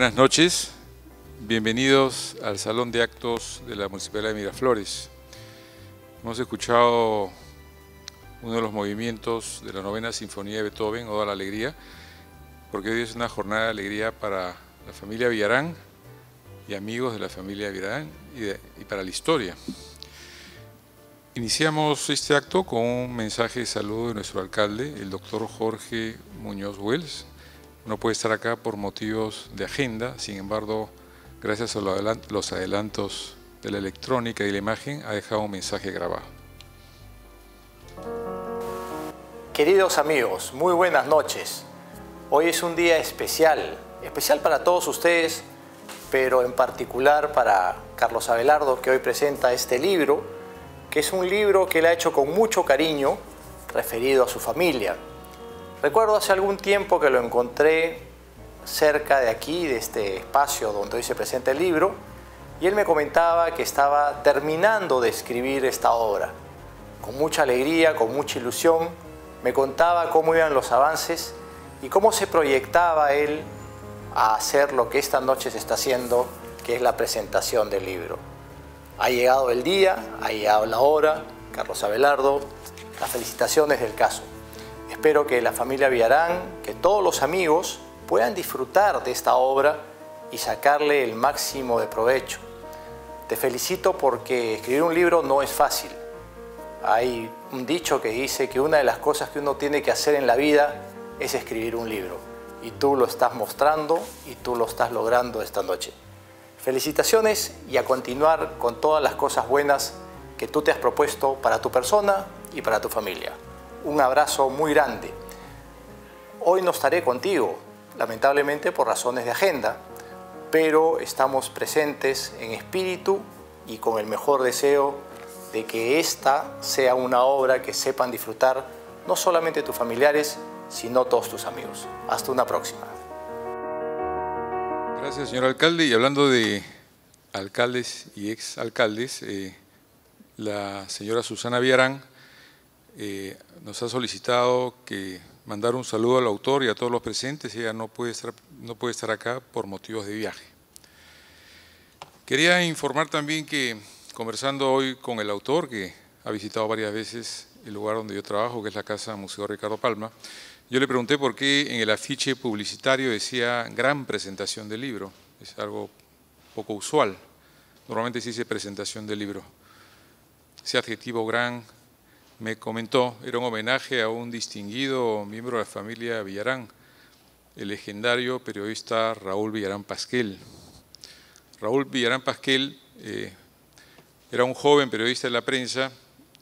buenas noches. Bienvenidos al Salón de Actos de la Municipalidad de Miraflores. Hemos escuchado uno de los movimientos de la novena Sinfonía de Beethoven, Oda a la Alegría, porque hoy es una jornada de alegría para la familia Villarán y amigos de la familia Villarán y, para la historia. Iniciamos este acto con un mensaje de saludo de nuestro alcalde, el doctor Jorge Muñoz Wells, no puede estar acá por motivos de agenda, sin embargo, gracias a los adelantos de la electrónica y la imagen, ha dejado un mensaje grabado. Queridos amigos, muy buenas noches. Hoy es un día especial, especial para todos ustedes, pero en particular para Carlos Abelardo, que hoy presenta este libro, que es un libro que él ha hecho con mucho cariño, referido a su familia, Recuerdo hace algún tiempo que lo encontré cerca de aquí, de este espacio donde hoy se presenta el libro, y él me comentaba que estaba terminando de escribir esta obra. Con mucha alegría, con mucha ilusión, me contaba cómo iban los avances y cómo se proyectaba él a hacer lo que esta noche se está haciendo, que es la presentación del libro. Ha llegado el día, ha llegado la hora, Carlos Abelardo, las felicitaciones del caso. Espero que la familia Viarán, que todos los amigos puedan disfrutar de esta obra y sacarle el máximo de provecho. Te felicito porque escribir un libro no es fácil. Hay un dicho que dice que una de las cosas que uno tiene que hacer en la vida es escribir un libro. Y tú lo estás mostrando y tú lo estás logrando esta noche. Felicitaciones y a continuar con todas las cosas buenas que tú te has propuesto para tu persona y para tu familia un abrazo muy grande. Hoy no estaré contigo, lamentablemente por razones de agenda, pero estamos presentes en espíritu y con el mejor deseo de que esta sea una obra que sepan disfrutar no solamente tus familiares, sino todos tus amigos. Hasta una próxima. Gracias, señor alcalde. Y hablando de alcaldes y ex alcaldes, eh, la señora Susana Viarán eh, nos ha solicitado que mandar un saludo al autor y a todos los presentes. Ella no puede estar, no puede estar acá por motivos de viaje. Quería informar también que, conversando hoy con el autor, que ha visitado varias veces el lugar donde yo trabajo, que es la Casa Museo Ricardo Palma, yo le pregunté por qué en el afiche publicitario decía gran presentación del libro. Es algo poco usual. Normalmente se dice presentación del libro. Ese adjetivo gran me comentó, era un homenaje a un distinguido miembro de la familia Villarán, el legendario periodista Raúl Villarán Pasquel. Raúl Villarán Pasquel eh, era un joven periodista de la prensa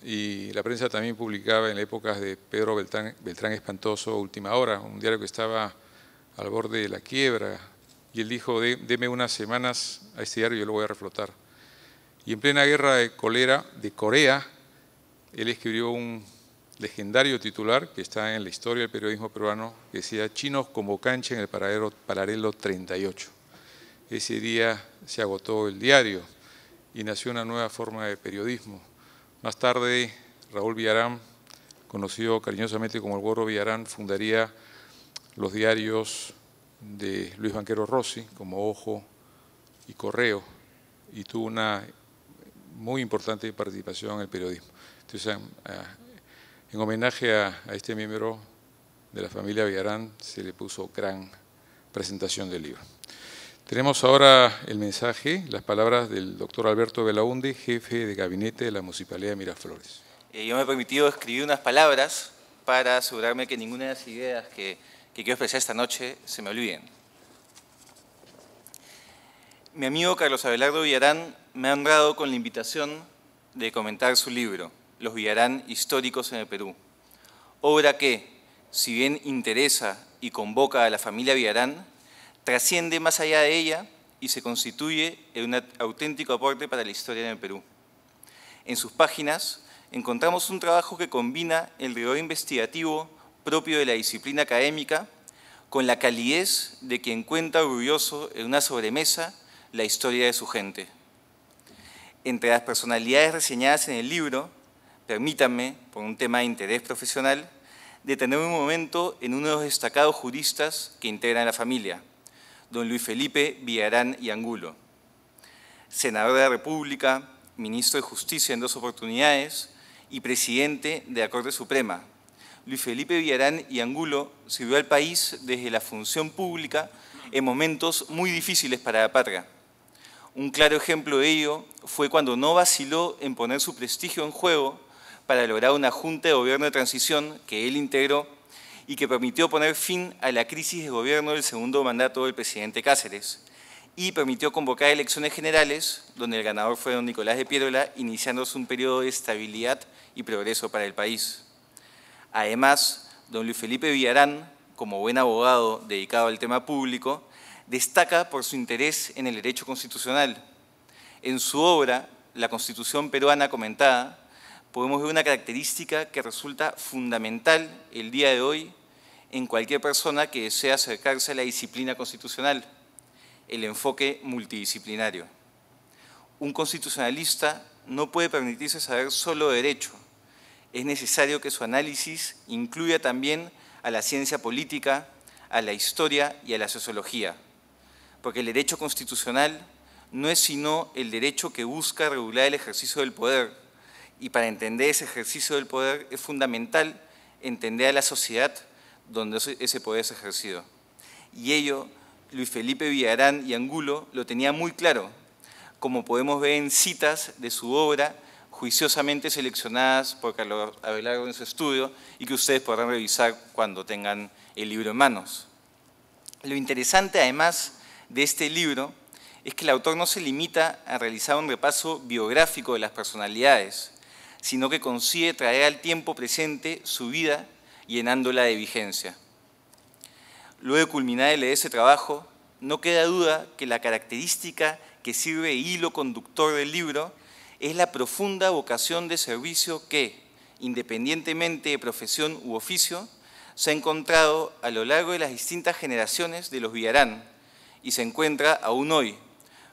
y la prensa también publicaba en la época de Pedro Beltrán, Beltrán Espantoso, Última Hora, un diario que estaba al borde de la quiebra, y él dijo, deme unas semanas a este diario y yo lo voy a reflotar. Y en plena guerra de, colera, de Corea, él escribió un legendario titular que está en la historia del periodismo peruano, que decía chinos como cancha en el paralelo 38. Ese día se agotó el diario y nació una nueva forma de periodismo. Más tarde, Raúl Villarán, conocido cariñosamente como el Gorro Villarán, fundaría los diarios de Luis Banquero Rossi, como Ojo y Correo, y tuvo una muy importante participación en el periodismo. Entonces, eh, en homenaje a, este miembro de la familia Villarán, se le puso gran presentación del libro. Tenemos ahora el mensaje, las palabras del doctor Alberto Belaunde, jefe de gabinete de la Municipalidad de Miraflores. Eh, yo me he permitido escribir unas palabras para asegurarme que ninguna de las ideas que quiero expresar esta noche se me olviden. Mi amigo Carlos Abelardo Villarán me ha honrado con la invitación de comentar su libro los Villarán históricos en el Perú. Obra que, si bien interesa y convoca a la familia Villarán, trasciende más allá de ella y se constituye en un auténtico aporte para la historia en el Perú. En sus páginas encontramos un trabajo que combina el rigor investigativo propio de la disciplina académica con la calidez de quien cuenta orgulloso en una sobremesa la historia de su gente. Entre las personalidades reseñadas en el libro permítanme, por un tema de interés profesional, detenerme un momento en uno de los destacados juristas que integran la familia, don Luis Felipe Villarán y Angulo. Senador de la República, ministro de Justicia en dos oportunidades y presidente de la Corte Suprema. Luis Felipe Villarán y Angulo sirvió al país desde la función pública en momentos muy difíciles para la patria. Un claro ejemplo de ello fue cuando no vaciló en poner su prestigio en juego para lograr una junta de gobierno de transición que él integró y que permitió poner fin a la crisis de gobierno del segundo mandato del presidente Cáceres y permitió convocar elecciones generales donde el ganador fue don Nicolás de Piérola, iniciándose un periodo de estabilidad y progreso para el país. Además, don Luis Felipe Villarán, como buen abogado dedicado al tema público, destaca por su interés en el derecho constitucional. En su obra, La Constitución Peruana Comentada, podemos ver una característica que resulta fundamental el día de hoy en cualquier persona que desea acercarse a la disciplina constitucional, el enfoque multidisciplinario. Un constitucionalista no puede permitirse saber solo derecho, es necesario que su análisis incluya también a la ciencia política, a la historia y a la sociología, porque el derecho constitucional no es sino el derecho que busca regular el ejercicio del poder, y para entender ese ejercicio del poder es fundamental entender a la sociedad donde ese poder es ejercido. Y ello Luis Felipe Villarán y Angulo lo tenía muy claro, como podemos ver en citas de su obra juiciosamente seleccionadas por Carlos Abelardo en su estudio y que ustedes podrán revisar cuando tengan el libro en manos. Lo interesante además de este libro es que el autor no se limita a realizar un repaso biográfico de las personalidades, sino que consigue traer al tiempo presente su vida llenándola de vigencia. Luego de culminar el ese trabajo, no queda duda que la característica que sirve de hilo conductor del libro es la profunda vocación de servicio que, independientemente de profesión u oficio, se ha encontrado a lo largo de las distintas generaciones de los Villarán y se encuentra aún hoy,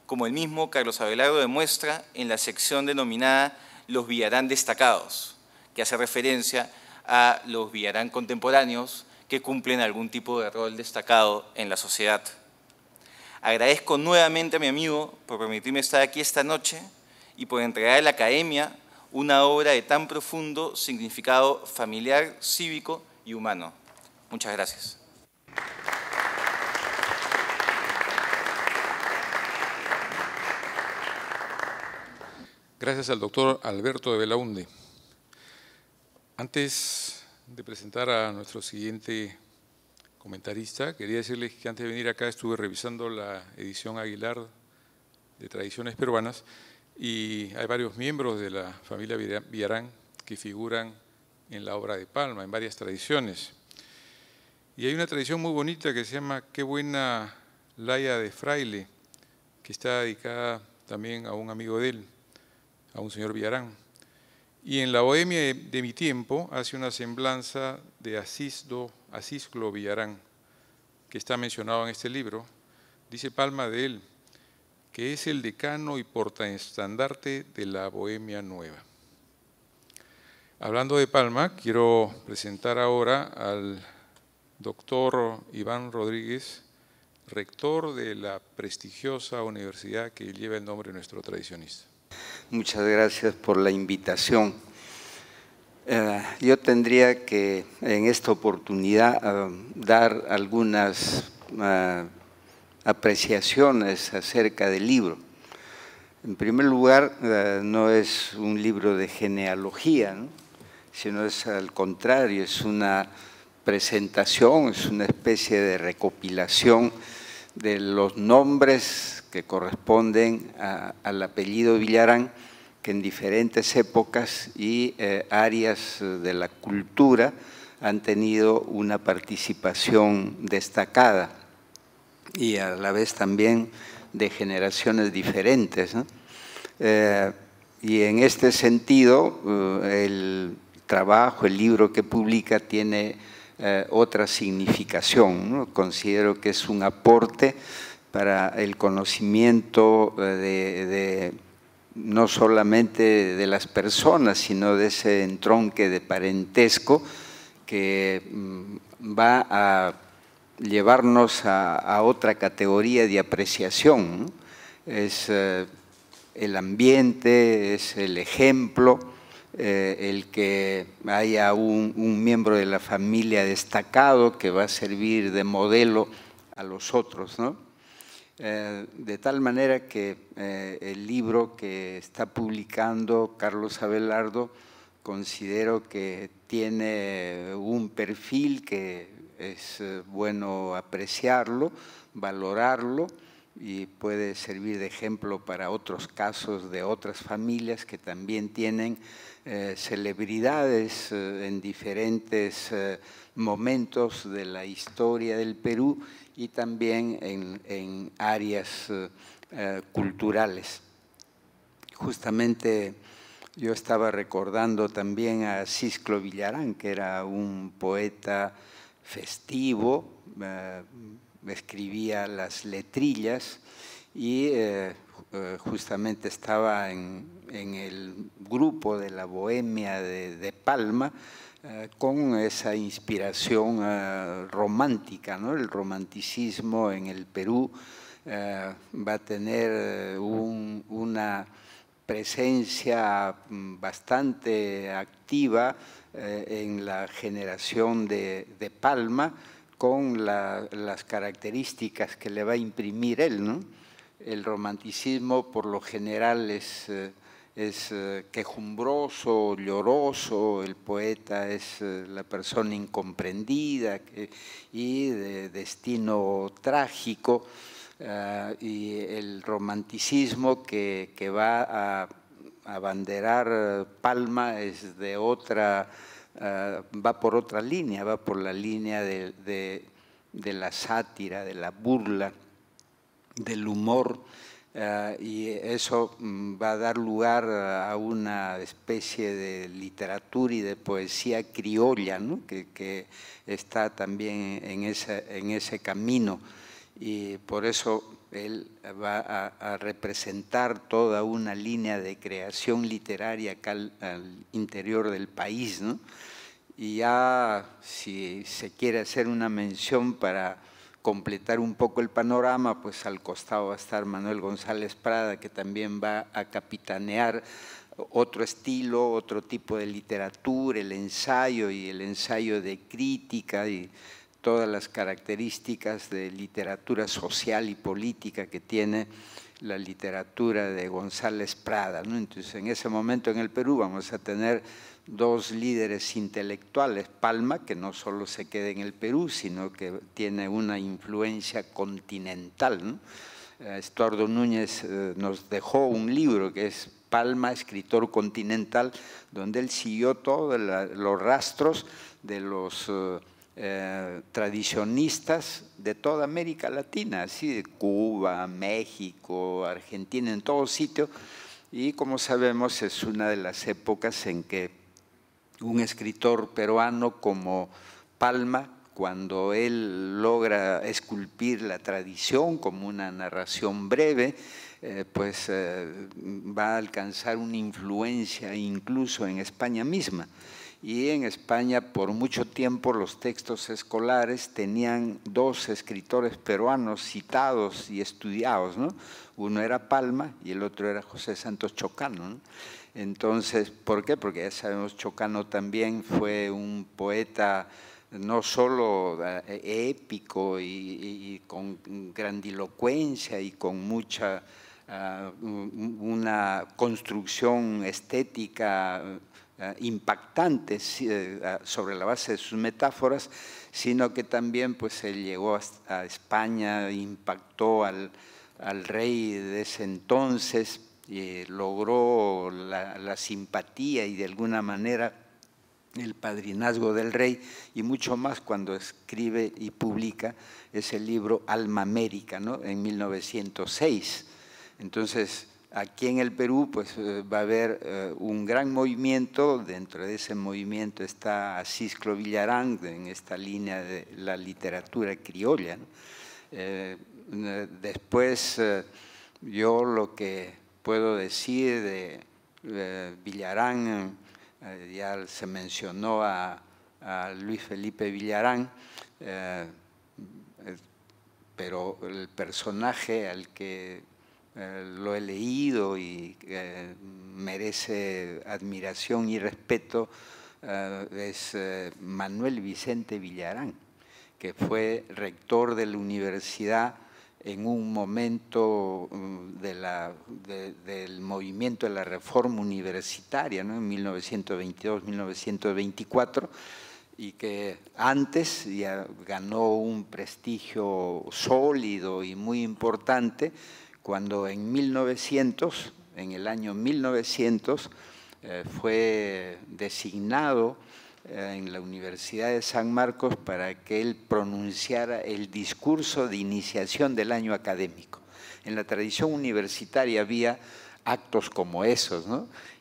como el mismo Carlos Abelardo demuestra en la sección denominada los Villarán destacados, que hace referencia a los Villarán contemporáneos que cumplen algún tipo de rol destacado en la sociedad. Agradezco nuevamente a mi amigo por permitirme estar aquí esta noche y por entregar a la Academia una obra de tan profundo significado familiar, cívico y humano. Muchas gracias. Gracias al doctor Alberto de Belaunde. Antes de presentar a nuestro siguiente comentarista, quería decirles que antes de venir acá estuve revisando la edición Aguilar de Tradiciones Peruanas y hay varios miembros de la familia Villarán que figuran en la obra de Palma, en varias tradiciones. Y hay una tradición muy bonita que se llama Qué buena Laia de Fraile, que está dedicada también a un amigo de él a un señor Villarán. Y en la bohemia de, mi tiempo hace una semblanza de Asisdo, Asisclo Villarán, que está mencionado en este libro. Dice Palma de él, que es el decano y portaestandarte de la Bohemia Nueva. Hablando de Palma, quiero presentar ahora al doctor Iván Rodríguez, rector de la prestigiosa universidad que lleva el nombre de nuestro tradicionista. Muchas gracias por la invitación. Eh, yo tendría que en esta oportunidad eh, dar algunas eh, apreciaciones acerca del libro. En primer lugar, no es un libro de genealogía, sino es al contrario, es una presentación, es una especie de recopilación de los nombres que corresponden al apellido Villarán, que en diferentes épocas y eh, áreas de la cultura han tenido una participación destacada y a la vez también de generaciones diferentes. Eh, y en este sentido, eh, el trabajo, el libro que publica tiene otra significación. Considero que es un aporte para el conocimiento eh, no solamente de las personas, sino de ese entronque de parentesco que mm, va a llevarnos a, otra categoría de apreciación. Es eh, el ambiente, es el ejemplo, eh, el que haya un, un, miembro de la familia destacado que va a servir de modelo a los otros, ¿no? Eh, de tal manera que eh, el libro que está publicando Carlos Abelardo considero que tiene un perfil que es eh, bueno apreciarlo, valorarlo y puede servir de ejemplo para otros casos de otras familias que también tienen celebridades en diferentes momentos de la historia del Perú y también en, áreas eh, eh, culturales. Justamente yo estaba recordando también a Cisclo Villarán, que era un poeta festivo, eh, escribía las letrillas y justamente estaba en, el grupo de la Bohemia de Palma, Ah, con esa inspiración ah, romántica, ¿no? El romanticismo en el Perú ah, va a tener eh, una presencia mm, bastante activa eh, en la generación de, Palma con las características que le va a imprimir él, ¿no? El romanticismo por lo general es eh, es eh, quejumbroso, lloroso, el poeta es eh, la persona incomprendida y de destino trágico, eh, y el romanticismo que, va a abanderar Palma es de otra, va por otra línea, va por la línea de la sátira, de la burla, del humor eh, y eso mm, va a dar lugar a una especie de literatura y de poesía criolla, que, está también en ese, en ese camino. Y por eso él va a, representar toda una línea de creación literaria acá al, interior del país. Y ya, si se quiere hacer una mención para completar un poco el panorama, pues al costado va a estar Manuel González Prada, que también va a capitanear otro estilo, otro tipo de literatura, el ensayo y el ensayo de crítica y todas las características de literatura social y política que tiene la literatura de González Prada. Entonces, en ese momento en el Perú vamos a tener dos líderes intelectuales, Palma, que no solo se queda en el Perú, sino que tiene una influencia continental. Eh, Estuardo Núñez eh, nos dejó un libro que es Palma, escritor continental, donde él siguió todos los rastros de los eh, eh, tradicionistas de toda América Latina, así de Cuba, México, Argentina, en todo sitio. Y como sabemos es una de las épocas en que un escritor peruano como Palma, cuando él logra esculpir la tradición como una narración breve, eh, pues eh, va a alcanzar una influencia incluso en España misma y en España por mucho tiempo los textos escolares tenían dos escritores peruanos citados y estudiados, Uno era Palma y el otro era José Santos Chocano, Entonces, ¿por qué? Porque ya sabemos Chocano también fue un poeta no solo eh, épico y, con grandilocuencia y con mucha, ah, una construcción estética eh, impactantes eh, sobre la base de sus metáforas, sino que también pues, él llegó a España, impactó al, rey de ese entonces, logró la, simpatía y de alguna manera el padrinazgo del rey y mucho más cuando escribe y publica ese libro Alma América en 1906. Entonces, Aquí en el Perú pues, eh, va a haber eh, un gran movimiento, dentro de ese movimiento está Cisclo Villarán, en esta línea de la literatura criolla. Eh, después, yo lo que puedo decir de, Villarán, ya se mencionó a Luis Felipe Villarán, pero el personaje al que eh, lo he leído y eh, merece admiración y respeto, eh, es Manuel Vicente Villarán, que fue rector de la universidad en un momento mm, del movimiento de la reforma universitaria, en 1922-1924, y que antes ya ganó un prestigio sólido y muy importante, cuando en 1900, en el año 1900, eh, fue designado eh, en la Universidad de San Marcos para que él pronunciara el discurso de iniciación del año académico. En la tradición universitaria había actos como esos,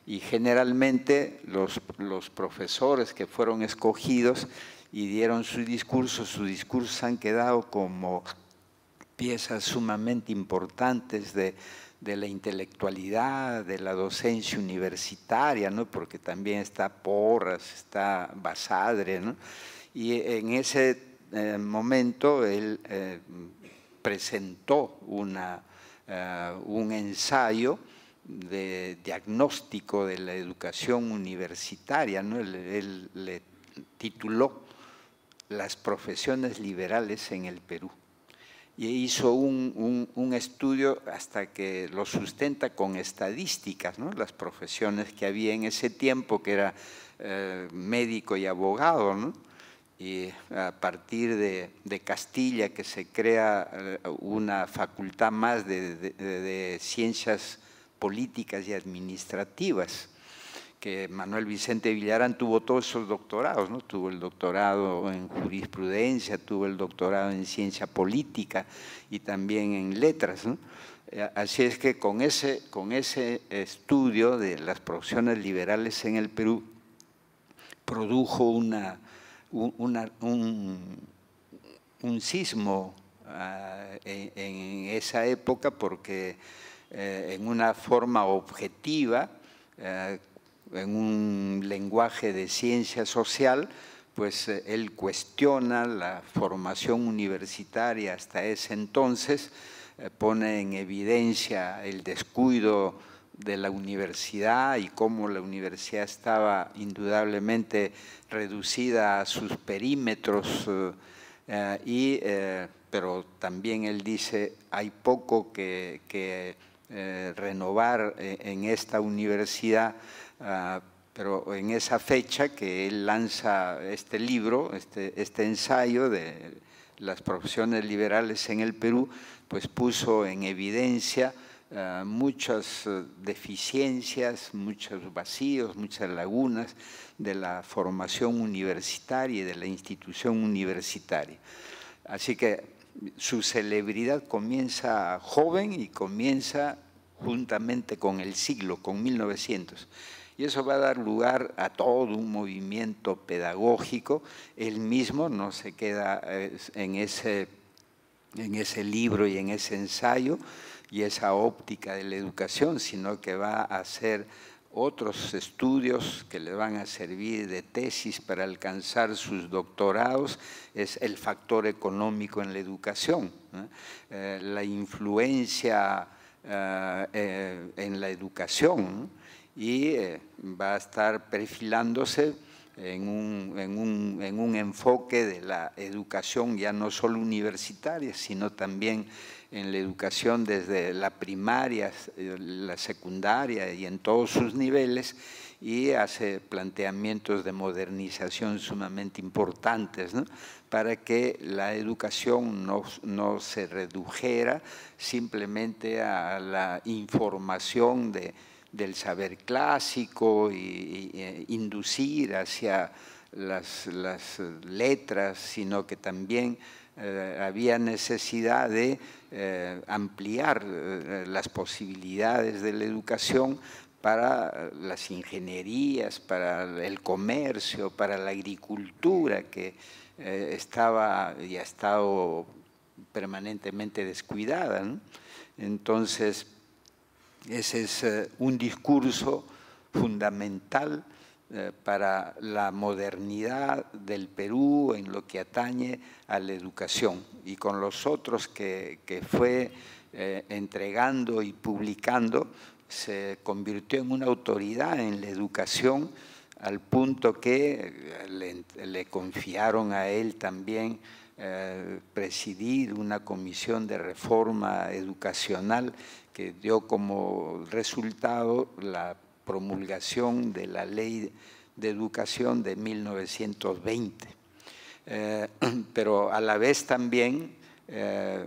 Y generalmente los, profesores que fueron escogidos y dieron su discurso, su discurso han quedado como piezas sumamente importantes de, la intelectualidad, de la docencia universitaria, ¿no? porque también está Porras, está Basadre. Y en ese eh, momento él eh, presentó una, eh, un ensayo de diagnóstico de la educación universitaria, ¿no? él le tituló Las profesiones liberales en el Perú y hizo un, estudio hasta que lo sustenta con estadísticas, las profesiones que había en ese tiempo, que era eh, médico y abogado, y a partir de, Castilla que se crea eh, una facultad más de ciencias políticas y administrativas. Manuel Vicente Villarán tuvo todos esos doctorados, ¿no? Tuvo el doctorado en jurisprudencia, tuvo el doctorado en ciencia política y también en letras, eh, Así es que con ese, con ese estudio de las producciones liberales en el Perú, produjo un, sismo ah, en, esa época porque eh, en una forma objetiva, eh, en un lenguaje de ciencia social, pues eh, él cuestiona la formación universitaria hasta ese entonces, eh, pone en evidencia el descuido de la universidad y cómo la universidad estaba indudablemente reducida a sus perímetros, eh, pero también él dice, hay poco que, renovar en esta universidad Ah, pero en esa fecha que él lanza este libro, este, este, ensayo de las profesiones liberales en el Perú, pues puso en evidencia ah, muchas eh, deficiencias, muchos vacíos, muchas lagunas de la formación universitaria y de la institución universitaria. Así que su celebridad comienza joven y comienza juntamente con el siglo, con 1900. Y eso va a dar lugar a todo un movimiento pedagógico. Él mismo no se queda eh, en ese, libro y en ese ensayo y esa óptica de la educación, sino que va a hacer otros estudios que le van a servir de tesis para alcanzar sus doctorados es el factor económico en la educación, eh, la influencia eh, en la educación y eh, va a estar perfilándose en un, enfoque de la educación ya no solo universitaria, sino también en la educación desde la primaria, eh, la secundaria y en todos sus niveles, y hace planteamientos de modernización sumamente importantes para que la educación no, no se redujera simplemente a la información de del saber clásico e, inducir hacia las, eh, letras, sino que también eh, había necesidad de ampliar las posibilidades de la educación para las ingenierías, para el comercio, para la agricultura, que estaba y ha estado permanentemente descuidada. Entonces, ese es eh, un discurso fundamental eh, para la modernidad del Perú en lo que atañe a la educación y con los otros que, fue eh, entregando y publicando se convirtió en una autoridad en la educación al punto que le, confiaron a él también presidir una comisión de reforma educacional que dio como resultado la promulgación de la ley de educación de 1920. Eh, pero a la vez también eh,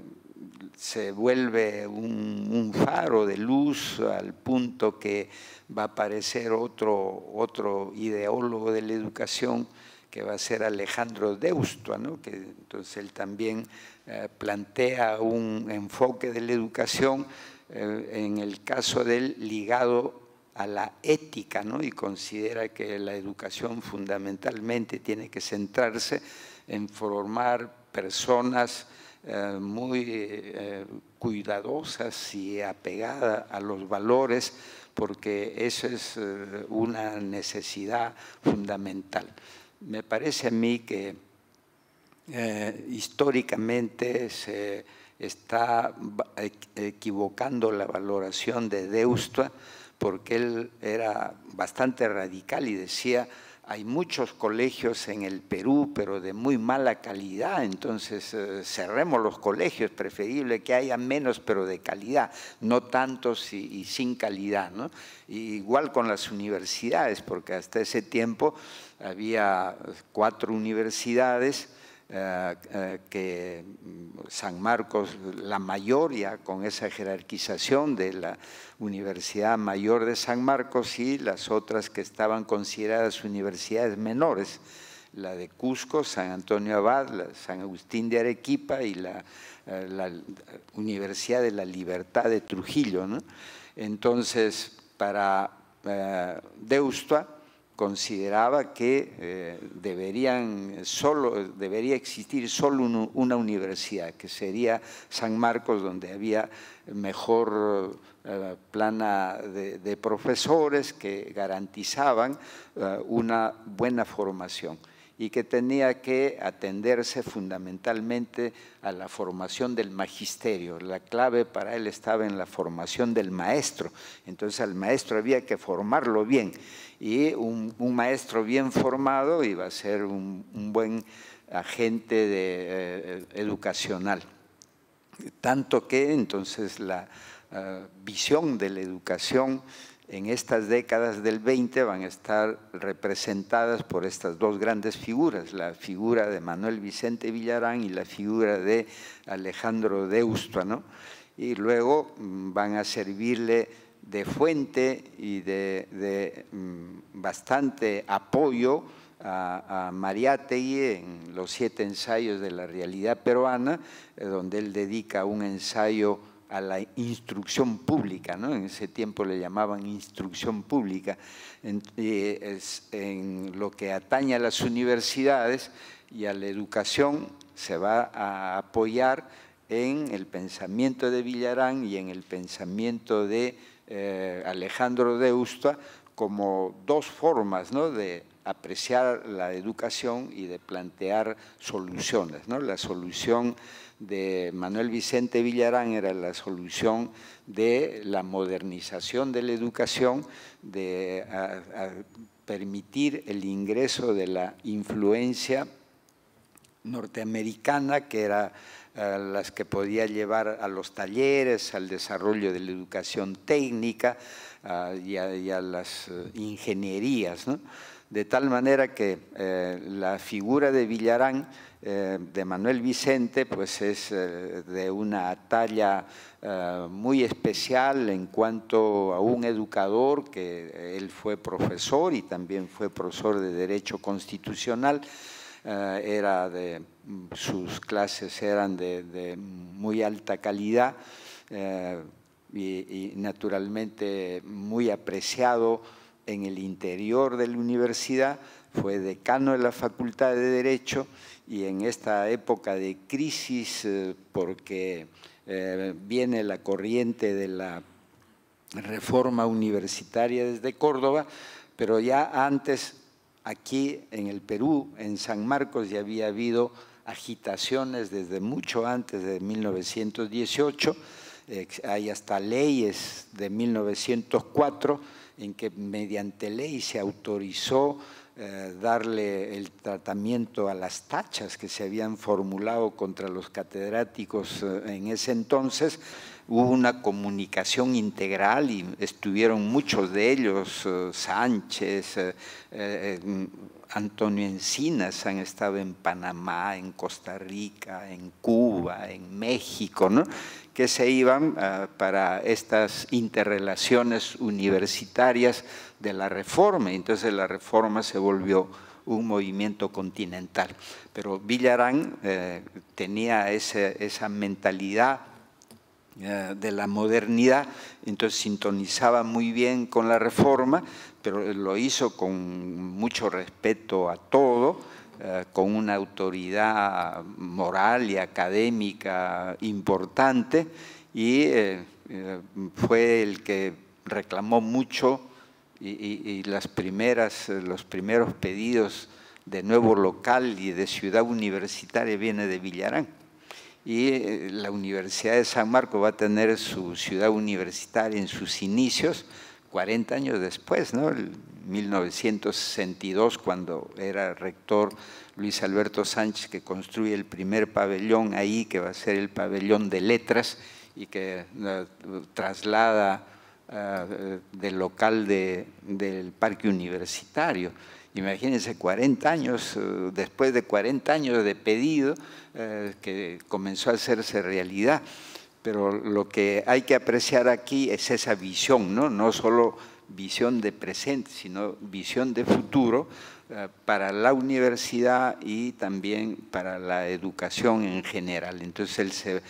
se vuelve un, faro de luz al punto que va a aparecer otro, otro ideólogo de la educación que va a ser Alejandro deusto, ¿no? que entonces él también eh, plantea un enfoque de la educación en el caso de él, ligado a la ética, y considera que la educación fundamentalmente tiene que centrarse en formar personas eh, muy eh, cuidadosas y apegadas a los valores, porque eso es eh, una necesidad fundamental. Me parece a mí que históricamente se está equivocando la valoración de Deusto porque él era bastante radical y decía, hay muchos colegios en el Perú, pero de muy mala calidad, entonces eh, cerremos los colegios, preferible que haya menos, pero de calidad, no tantos y, sin calidad. igual con las universidades, porque hasta ese tiempo había cuatro universidades, eh, eh, que mm, San Marcos, la mayoría, con esa jerarquización de la Universidad Mayor de San Marcos y las otras que estaban consideradas universidades menores, la de Cusco, San Antonio Abad, San Agustín de Arequipa y la, eh, Universidad de la Libertad de Trujillo. Entonces, para Deusto consideraba que eh, debería existir solo una universidad, que sería San Marcos, donde había mejor eh, plana de, profesores que garantizaban eh, una buena formación y que tenía que atenderse fundamentalmente a la formación del magisterio. La clave para él estaba en la formación del maestro. Entonces al maestro había que formarlo bien y un, maestro bien formado iba a ser un, buen agente eh, educacional. Tanto que entonces la eh, visión de la educación en estas décadas del 20 van a estar representadas por estas dos grandes figuras, la figura de Manuel Vicente Villarán y la figura de Alejandro Deusto, ¿no? y luego mm, van a servirle de fuente y de, mm, bastante apoyo a, a, Mariátegui en los siete ensayos de la realidad peruana, eh, donde él dedica un ensayo a la instrucción pública, ¿no? en ese tiempo le llamaban instrucción pública, eh, en, lo que atañe a las universidades y a la educación se va a apoyar en el pensamiento de Villarán y en el pensamiento de eh, Alejandro de Deusta como dos formas ¿no? de apreciar la educación y de plantear soluciones. ¿no? La solución de Manuel Vicente Villarán era la solución de la modernización de la educación, de permitir el ingreso de la influencia norteamericana, que era eh, las que podía llevar a los talleres, al desarrollo de la educación técnica eh, y, a, y, a, las eh, ingenierías. ¿no? de tal manera que eh, la figura de Villarán, eh, de Manuel Vicente, pues es eh, de una talla muy especial en cuanto a un educador, que él fue profesor y también fue profesor de Derecho Constitucional, era de, sus clases eran de, muy alta calidad y, naturalmente muy apreciado en el interior de la universidad, fue decano de la Facultad de Derecho y en esta época de crisis, eh, porque eh, viene la corriente de la reforma universitaria desde Córdoba, pero ya antes aquí en el Perú, en San Marcos, ya había habido agitaciones desde mucho antes de 1918, hay hasta leyes de 1904 en que mediante ley se autorizó eh, darle el tratamiento a las tachas que se habían formulado contra los catedráticos eh, en ese entonces, hubo una comunicación integral y estuvieron muchos de ellos, eh, Sánchez, Antonio Encinas han estado en Panamá, en Costa Rica, en Cuba, en México, ¿no? que se iban ah, para estas interrelaciones universitarias de la reforma. Entonces la reforma se volvió un movimiento continental. Pero Villarán eh, tenía esa mentalidad eh, de la modernidad, entonces sintonizaba muy bien con la reforma, pero lo hizo con mucho respeto a todo, eh, con una autoridad moral y académica importante, y eh, fue el que reclamó mucho y, las primeras, los primeros pedidos de nuevo local y de ciudad universitaria viene de Villarán y eh, la Universidad de San Marcos va a tener su ciudad universitaria en sus inicios 40 años después, ¿no? 1962, cuando era rector Luis Alberto Sánchez, que construye el primer pabellón ahí, que va a ser el pabellón de letras y que eh, traslada eh, del local del parque universitario. Imagínense, 40 años, eh, después de 40 años de pedido eh, que comenzó a hacerse realidad. Pero lo que hay que apreciar aquí es esa visión, no, solo visión de presente, sino visión de futuro eh, para la universidad y también para la educación en general. Entonces, él se,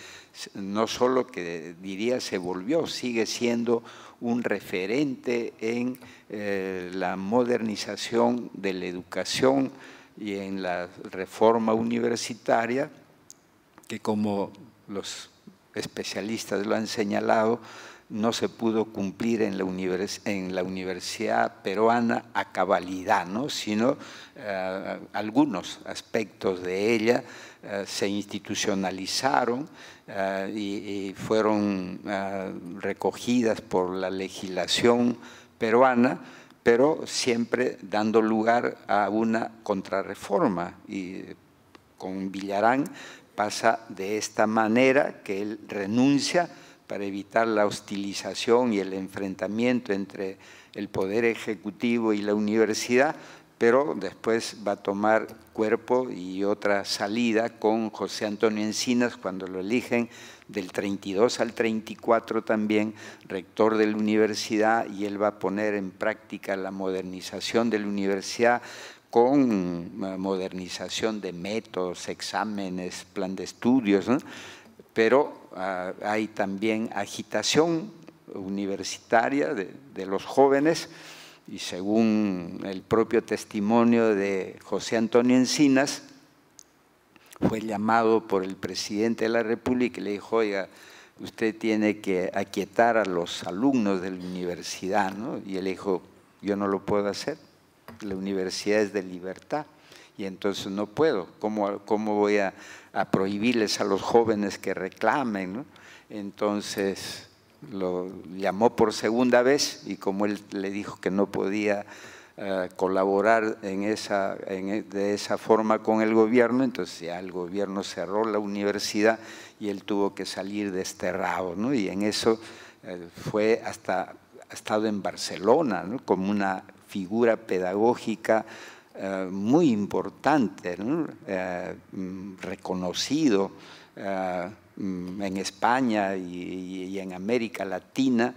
no solo que diría se volvió, sigue siendo un referente en eh, la modernización de la educación y en la reforma universitaria, que como los especialistas lo han señalado, no se pudo cumplir en la, Universidad Peruana a cabalidad, ¿no? sino eh, algunos aspectos de ella eh, se institucionalizaron eh, y, fueron recogidas por la legislación peruana, pero siempre dando lugar a una contrarreforma y con Villarán pasa de esta manera que él renuncia para evitar la hostilización y el enfrentamiento entre el Poder Ejecutivo y la universidad, pero después va a tomar cuerpo y otra salida con José Antonio Encinas cuando lo eligen del 32 al 34 también, rector de la universidad, y él va a poner en práctica la modernización de la universidad con eh, modernización de métodos, exámenes, plan de estudios, ¿no? pero ah, hay también agitación universitaria de, de los jóvenes y según el propio testimonio de José Antonio Encinas, fue llamado por el presidente de la República y le dijo, oiga, usted tiene que aquietar a los alumnos de la universidad, ¿no? Y él dijo, yo no lo puedo hacer, la universidad es de libertad y entonces no puedo. ¿Cómo, voy a, prohibirles a los jóvenes que reclamen? Entonces lo llamó por segunda vez y como él le dijo que no podía eh, colaborar e, de esa forma con el gobierno, entonces ya el gobierno cerró la universidad y él tuvo que salir desterrado. Y en eso eh, fue hasta, ha estado en Barcelona como una figura pedagógica eh, muy importante, eh, mm, reconocido eh, mm, en España y, en América Latina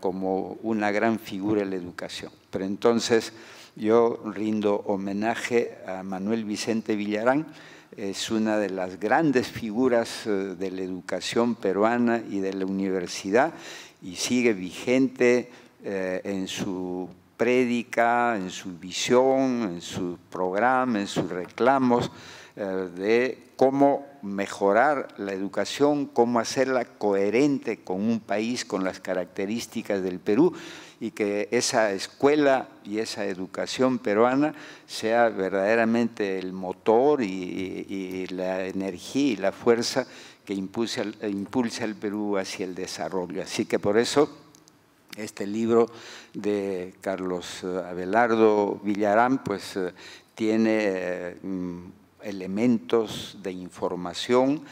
como una gran figura en la educación. Pero entonces yo rindo homenaje a Manuel Vicente Villarán, es una de las grandes figuras de la educación peruana y de la universidad y sigue vigente en su predica en su visión, en su programa, en sus reclamos eh, de cómo mejorar la educación, cómo hacerla coherente con un país, con las características del Perú y que esa escuela y esa educación peruana sea verdaderamente el motor y, la energía y la fuerza que impulsa el Perú hacia el desarrollo. Así que por eso este libro de Carlos eh, Abelardo Villarán pues, eh, tiene eh, mm, elementos de información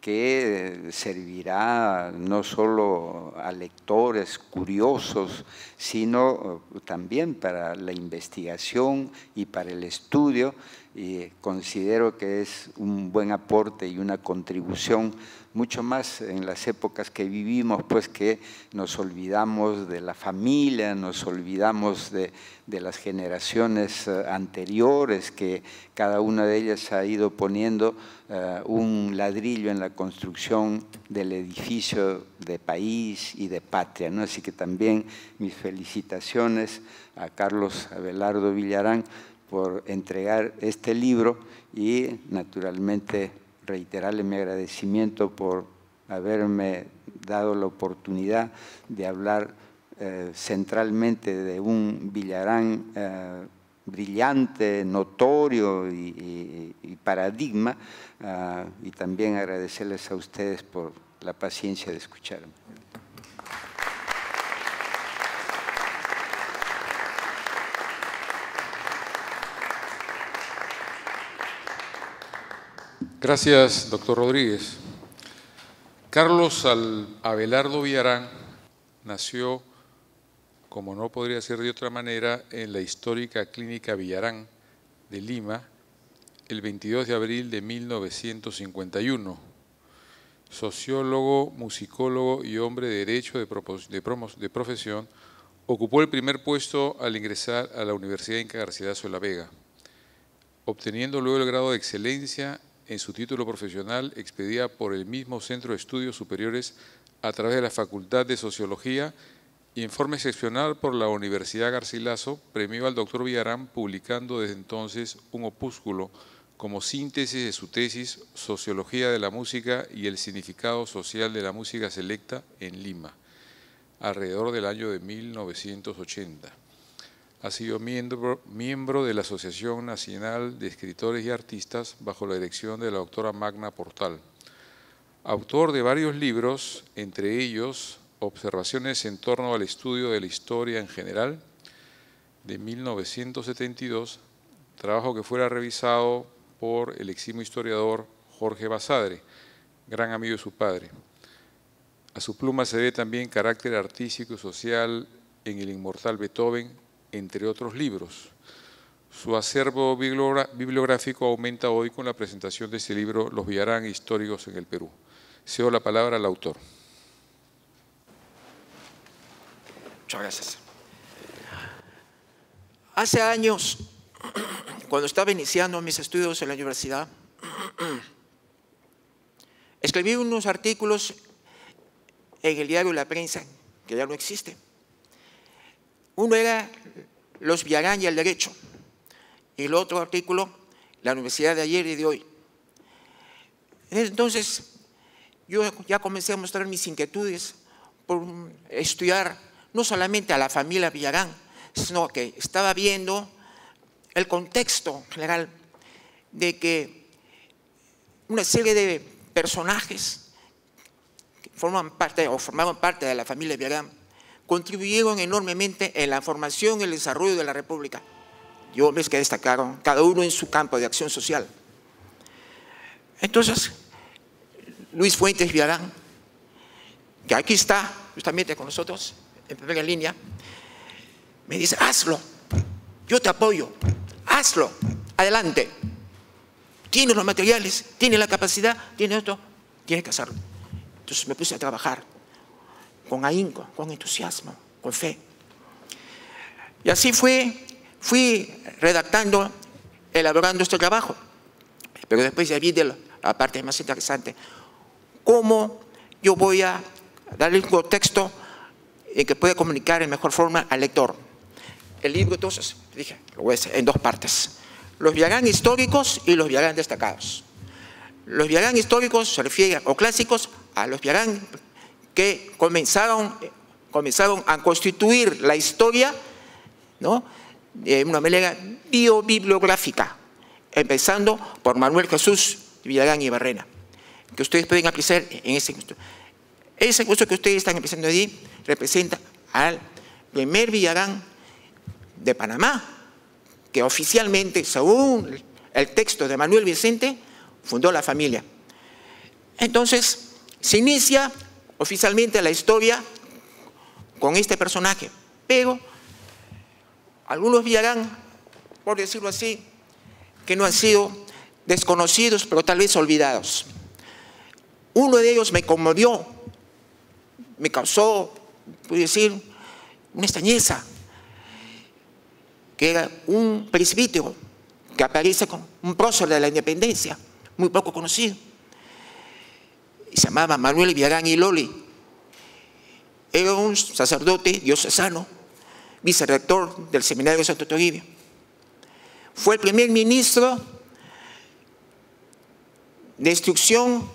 que servirá no solo a lectores curiosos, sino también para la investigación y para el estudio. Y considero que es un buen aporte y una contribución mucho más en las épocas que vivimos, pues que nos olvidamos de la familia, nos olvidamos de, las generaciones eh, anteriores, que cada una de ellas ha ido poniendo eh, un ladrillo en la construcción del edificio de país y de patria. ¿no? Así que también mis felicitaciones a Carlos Abelardo Villarán por entregar este libro y naturalmente reiterarle mi agradecimiento por haberme dado la oportunidad de hablar eh, centralmente de un Villarán eh, brillante, notorio y, paradigma, ah, y también agradecerles a ustedes por la paciencia de escucharme. Gracias, doctor Rodríguez. Carlos Abelardo Villarán nació, como no podría ser de otra manera, en la histórica Clínica Villarán de Lima el 22 de abril de 1951. Sociólogo, musicólogo y hombre de derecho de, profesión, ocupó el primer puesto al ingresar a la Universidad Inca García de la Vega, obteniendo luego el grado de excelencia en su título profesional expedida por el mismo Centro de Estudios Superiores a través de la Facultad de Sociología informe excepcional por la Universidad Garcilaso, premió al doctor Villarán publicando desde entonces un opúsculo como síntesis de su tesis Sociología de la Música y el Significado Social de la Música Selecta en Lima, alrededor del año de 1980 ha sido miembro, miembro de la Asociación Nacional de Escritores y Artistas bajo la dirección de la doctora Magna Portal. Autor de varios libros, entre ellos Observaciones en torno al estudio de la historia en general, de 1972, trabajo que fuera revisado por el eximo historiador Jorge Basadre, gran amigo de su padre. A su pluma se ve también carácter artístico y social en el inmortal Beethoven, entre otros libros. Su acervo bibliográfico aumenta hoy con la presentación de este libro, Los Villarán Históricos en el Perú. Cedo la palabra al autor. Muchas gracias. Hace años, cuando estaba iniciando mis estudios en la universidad, escribí unos artículos en el diario La Prensa, que ya no existe. Uno era los Villarán y el derecho, y el otro artículo, la universidad de ayer y de hoy. Entonces, yo ya comencé a mostrar mis inquietudes por estudiar no solamente a la familia Villarán, sino que estaba viendo el contexto general de que una serie de personajes que forman parte o formaban parte de la familia Villarán contribuyeron enormemente en la formación y el desarrollo de la República Yo hombres que destacaron, cada uno en su campo de acción social. Entonces, Luis Fuentes Viarán, que aquí está justamente con nosotros, en primera línea, me dice, hazlo, yo te apoyo, hazlo, adelante. Tienes los materiales, tienes la capacidad, tienes esto, tienes que hacerlo. Entonces me puse a trabajar con ahínco, con entusiasmo, con fe. Y así fui, fui redactando, elaborando este trabajo. Pero después ya vi la, parte más interesante, cómo yo voy a darle un contexto en que pueda comunicar en mejor forma al lector. El libro entonces, dije, lo voy a hacer en dos partes. Los viarán históricos y los viarán destacados. Los viarán históricos se refieren, o clásicos, a los viarán que comenzaron, comenzaron a constituir la historia, ¿no? de una manera biobibliográfica, empezando por Manuel Jesús Villagán y Barrena, que ustedes pueden apreciar en ese curso. Ese curso que ustedes están empezando allí representa al primer Villagán de Panamá, que oficialmente, según el texto de Manuel Vicente, fundó la familia. Entonces, se inicia oficialmente la historia con este personaje, pero algunos dirán, por decirlo así, que no han sido desconocidos, pero tal vez olvidados. Uno de ellos me conmovió, me causó, puedo decir, una extrañeza, que era un presbítero que aparece como un prócer de la independencia, muy poco conocido se llamaba Manuel Viagán y Loli. Era un sacerdote diocesano, vicerrector del Seminario de Santo Toribio. Fue el primer ministro de instrucción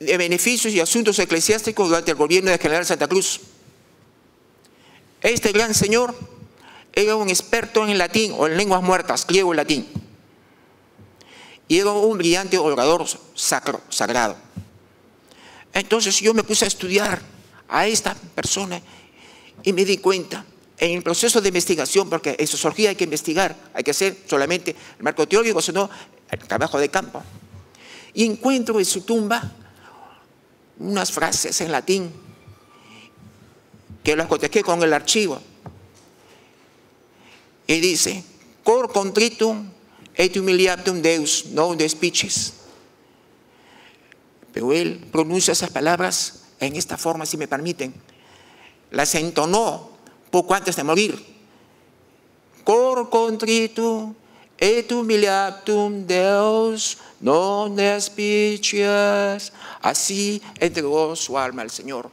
de beneficios y asuntos eclesiásticos durante el gobierno del general Santa Cruz. Este gran señor era un experto en latín o en lenguas muertas, griego y latín. Y era un brillante orador sacro, sagrado. Entonces yo me puse a estudiar a esta persona y me di cuenta en el proceso de investigación, porque en sociología hay que investigar, hay que hacer solamente el marco teórico, sino el trabajo de campo. Y encuentro en su tumba unas frases en latín que las cotequé con el archivo. Y dice, cor contritum et humiliatum Deus, non speeches. Pero él pronuncia esas palabras en esta forma, si me permiten. Las entonó poco antes de morir. Cor contrito et humiliatum Deus non despicias. Así entregó su alma al Señor.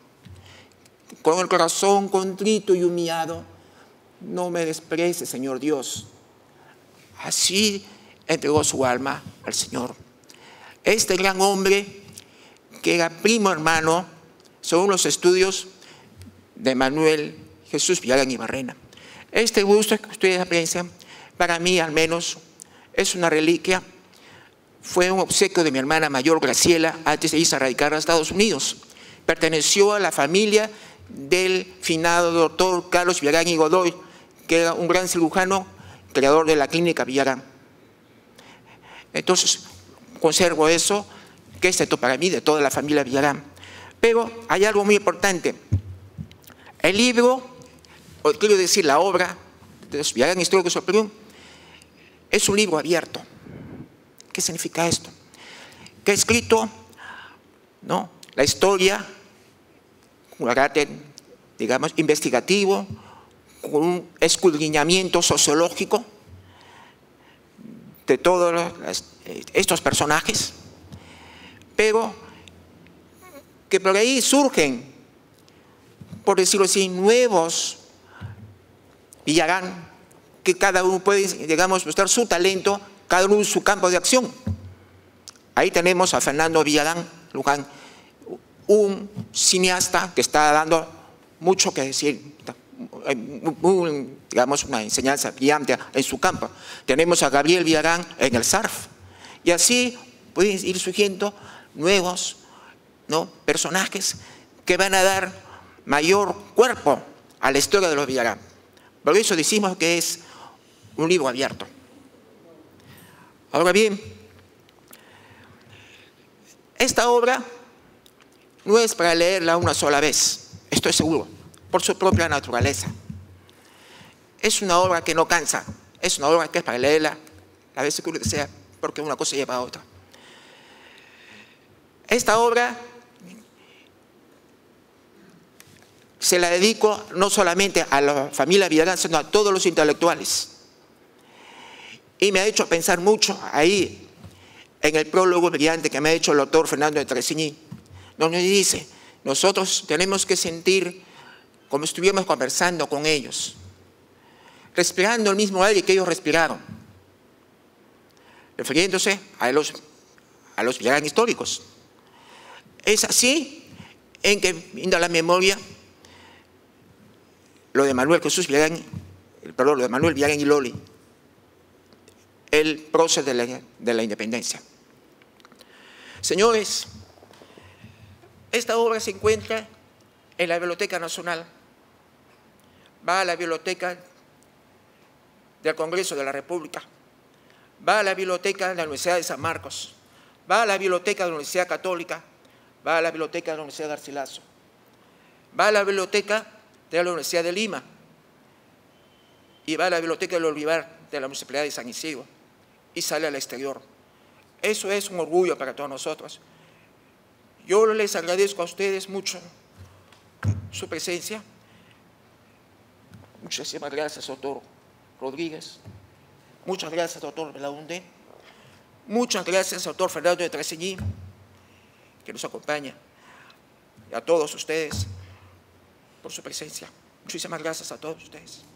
Con el corazón contrito y humillado, no me desprecies, Señor Dios. Así entregó su alma al Señor. Este gran hombre que era primo hermano según los estudios de Manuel Jesús Villagán y Barrena. Este gusto que ustedes aprecian, para mí al menos, es una reliquia. Fue un obsequio de mi hermana mayor Graciela antes de irse a radicar a Estados Unidos. Perteneció a la familia del finado doctor Carlos Villarán y Godoy, que era un gran cirujano, creador de la clínica Villarán. Entonces, conservo eso que esto para mí, de toda la familia Villarán. Pero hay algo muy importante. El libro, o quiero decir la obra de los Villarán Históricos del es un libro abierto. ¿Qué significa esto? Que ha escrito la historia, un carácter, digamos, investigativo, con un escudriñamiento sociológico de todos eh, estos personajes, pero que por ahí surgen, por decirlo así, nuevos Villarán, que cada uno puede, digamos, mostrar su talento, cada uno su campo de acción. Ahí tenemos a Fernando Villarán Luján, un cineasta que está dando mucho que decir, digamos, una enseñanza brillante en su campo. Tenemos a Gabriel Villarán en el SARF. Y así pueden ir surgiendo nuevos personajes que van a dar mayor cuerpo a la historia de los Villarán. Por eso decimos que es un libro abierto. Ahora bien, esta obra no es para leerla una sola vez, Esto es seguro, por su propia naturaleza. Es una obra que no cansa, es una obra que es para leerla la vez que uno desea, porque una cosa lleva a otra. Esta obra se la dedico no solamente a la familia Villarán, sino a todos los intelectuales. Y me ha hecho pensar mucho ahí, en el prólogo brillante que me ha hecho el doctor Fernando de Tresigny, donde dice, nosotros tenemos que sentir como estuviéramos conversando con ellos, respirando el mismo aire que ellos respiraron, refiriéndose a los, a los históricos. Es así en que, viendo la memoria, lo de Manuel Jesús el perdón, lo de Manuel y Loli, el proceso de la independencia. Señores, esta obra se encuentra en la Biblioteca Nacional, va a la Biblioteca del Congreso de la República, va a la Biblioteca de la Universidad de San Marcos, va a la Biblioteca de la Universidad Católica, va a la biblioteca de la Universidad de Garcilaso, va a la biblioteca de la Universidad de Lima y va a la biblioteca del Olivar de la Municipalidad de San Isidro y sale al exterior. Eso es un orgullo para todos nosotros. Yo les agradezco a ustedes mucho su presencia. Muchísimas gracias, doctor Rodríguez. Muchas gracias, doctor Belaunde. Muchas gracias, doctor Fernando de Treseñí que nos acompaña, y a todos ustedes, por su presencia. Muchísimas gracias a todos ustedes.